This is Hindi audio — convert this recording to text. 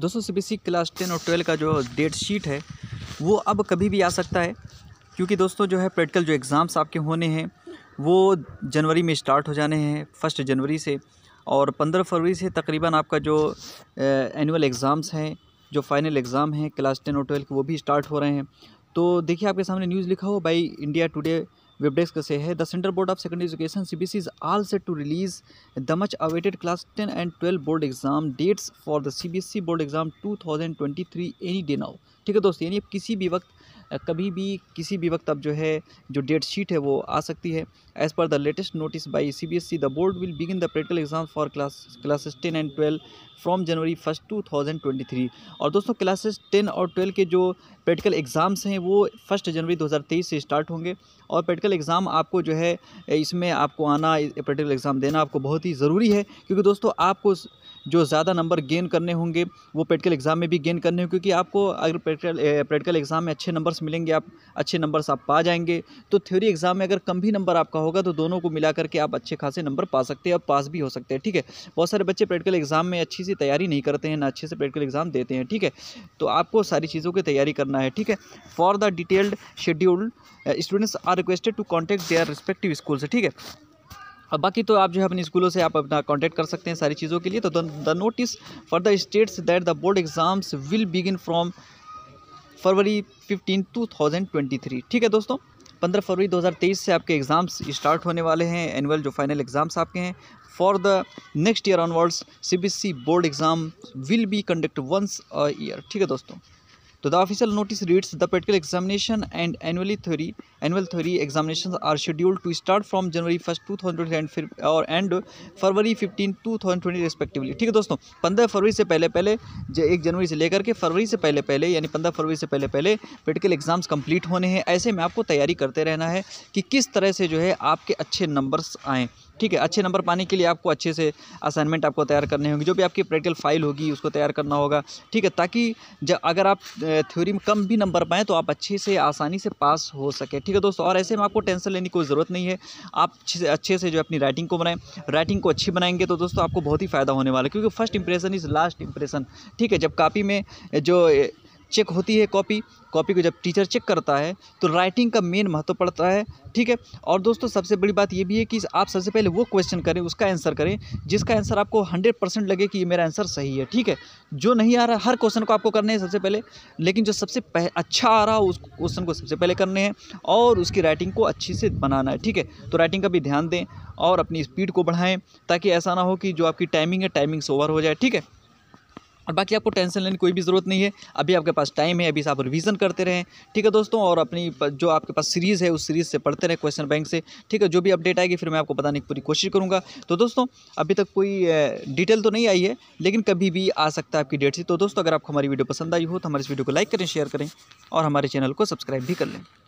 दोस्तों सी क्लास टेन और ट्वेल्व का जो डेट शीट है वो अब कभी भी आ सकता है क्योंकि दोस्तों जो है प्रैक्टिकल जो एग्ज़ाम्स आपके होने हैं वो जनवरी में स्टार्ट हो जाने हैं फर्स्ट जनवरी से और पंद्रह फरवरी से तकरीबन आपका जो एनुअल एग्ज़ाम्स हैं जो फाइनल एग्ज़ाम हैं क्लास टेन और ट्वेल्व के वो भी स्टार्ट हो रहे हैं तो देखिए आपके सामने न्यूज़ लिखा हो बाई इंडिया टुडे वेबडेस्क से है the Central Board of Secondary Education C B C is all set to release the much awaited class ten and twelve board exam dates for the C B S E board exam two thousand twenty three any day now ठीक है दोस्तों यानी किसी भी वक्त कभी भी किसी भी वक्त अब जो है जो डेट शीट है वो आ सकती है as per the latest notice by C B S C the board will begin the practical exam for class classes ten and twelve from January first two thousand twenty three और दोस्तों क्लासेस टेन और ट्वेल्व के जो प्रैक्टिकल एग्ज़ाम्स हैं वो फर्स्ट जनवरी दो हज़ार तेईस से स्टार्ट होंगे और प्रैक्टिकल एग्ज़ाम आपको जो है इसमें आपको आना प्रैक्टिकल एग्ज़ाम देना आपको बहुत ही ज़रूरी है क्योंकि दोस्तों आपको जो ज़्यादा नंबर गेन करने होंगे वो प्रैक्टिकल एग्ज़ाम में भी गेन करने होंगे क्योंकि आपको अगर प्रैक्टिकल प्रैक्टिकल एग्ज़ाम में अच्छे नंबर्स मिलेंगे आप अच्छे नंबर्स आप पा जाएंगे तो थ्योरी एग्ज़ाम में अगर कम भी नंबर आपका होगा तो दोनों को मिला करके आप अच्छे खासे नंबर पा सकते हैं और पास भी हो सकते हैं ठीक है बहुत सारे बच्चे प्रैक्टिकल एग्ज़ाम में अच्छी सी तैयारी नहीं करते हैं ना अच्छे से प्रैक्टिकल एग्ज़ाम देते हैं ठीक है तो आपको सारी चीज़ों की तैयारी करना है ठीक है for the detailed scheduled students are requested to contact their respective से ठीक है अब बाकी तो आप जो है अपने स्कूलों से आप अपना कांटेक्ट कर सकते हैं सारी चीज़ों के लिए तो the notice for the states that the board exams will begin from February fifteen two thousand twenty three ठीक है दोस्तों पंद्रह फरवरी दो हज़ार तेईस से आपके एग्ज़ाम्स स्टार्ट होने वाले हैं एनुअल जो फाइनल एग्ज़ाम्स आपके हैं for the next year onwards C B S E board exam will be conduct once a year ठीक है दोस्तों तो the official notice reads the practical examination and annually theory annual theory examination are scheduled to start from January first two thousand and और and February fifteen two thousand twenty respectively ठीक है दोस्तों पंद्रह फरवरी से पहले पहले एक जनवरी से लेकर के फरवरी से पहले पहले यानी पंद्रह फरवरी से पहले पहले प्रैक्टिकल एग्जाम्स कंप्लीट होने हैं ऐसे में आपको तैयारी करते रहना है कि किस तरह से जो है आपके अच्छे नंबर्स आएँ ठीक है अच्छे नंबर पाने के लिए आपको अच्छे से असाइनमेंट आपको तैयार करने होंगे जो भी आपकी प्रैक्टिकल फाइल होगी उसको तैयार करना होगा ठीक है ताकि जब अगर आप थ्योरी में कम भी नंबर पाएँ तो आप अच्छे से आसानी से पास हो सके ठीक है दोस्तों और ऐसे में आपको टेंशन लेने की कोई ज़रूरत नहीं है आप अच्छे से जो अपनी राइटिंग को बनाएं राइटिंग को अच्छी बनाएंगे तो दोस्तों आपको बहुत ही फ़ायदा होने वाला है क्योंकि first impression is last impression ठीक है जब कापी में जो चेक होती है कॉपी कॉपी को जब टीचर चेक करता है तो राइटिंग का मेन महत्व पड़ता है ठीक है और दोस्तों सबसे बड़ी बात ये भी है कि आप सबसे पहले वो क्वेश्चन करें उसका आंसर करें जिसका आंसर आपको हंड्रेड परसेंट लगे कि ये मेरा आंसर सही है ठीक है जो नहीं आ रहा हर क्वेश्चन को आपको करने हैं सबसे पहले लेकिन जो सबसे अच्छा आ रहा उस क्वेश्चन को सबसे पहले करने हैं और उसकी राइटिंग को अच्छी से बनाना है ठीक है तो राइटिंग का भी ध्यान दें और अपनी स्पीड को बढ़ाएँ ताकि ऐसा ना हो कि जो आपकी टाइमिंग है टाइमिंग से ओवर हो जाए ठीक है और बाकी आपको टेंशन लेने कोई भी ज़रूरत नहीं है अभी आपके पास टाइम है अभी आप रिवीज़न करते रहें ठीक है दोस्तों और अपनी जो आपके पास सीरीज़ है उस सीरीज़ से पढ़ते रहें क्वेश्चन बैंक से ठीक है जो भी अपडेट आएगी फिर मैं आपको बताने की पूरी कोशिश करूँगा तो दोस्तों अभी तक कोई डिटेल तो नहीं आई है लेकिन कभी भी आ सकता है आपकी डेट से तो दोस्तों अगर आपको हमारी वीडियो पसंद आई हो तो हमारे इस वीडियो को लाइक करें शेयर करें और हमारे चैनल को सब्सक्राइब भी कर लें